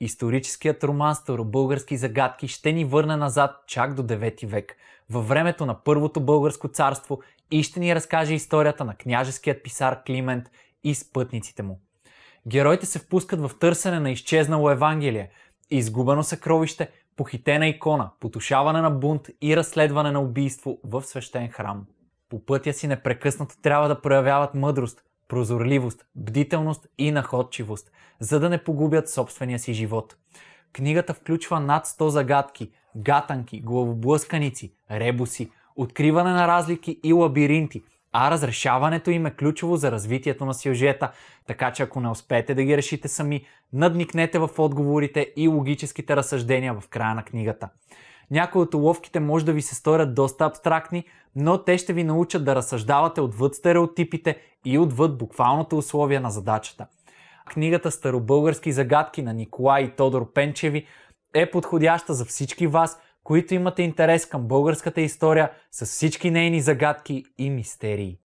Историческият роман Старобългарски загадки ще ни върне назад чак до 9 век, във времето на Първото българско царство и ще ни разкаже историята на княжеският писар Климент и спътниците му. Героите се впускат в търсене на изчезнало Евангелие, изгубено съкровище, похитена икона, потушаване на бунт и разследване на убийство в свещен храм. По пътя си непрекъснато трябва да проявяват мъдрост, прозорливост, бдителност и находчивост, за да не погубят собствения си живот. Книгата включва над 100 загадки, гатанки, главоблъсканици, ребуси, откриване на разлики и лабиринти, а разрешаването им е ключово за развитието на сюжета, така че ако не успеете да ги решите сами, надникнете в отговорите и логическите разсъждения в края на книгата. Някои от уловките може да ви се сторят доста абстрактни, но те ще ви научат да разсъждавате отвъд стереотипите и отвъд буквалното условие на задачата. Книгата Старобългарски загадки на Николай и Тодор Пенчеви е подходяща за всички вас, които имате интерес към българската история с всички нейни загадки и мистерии.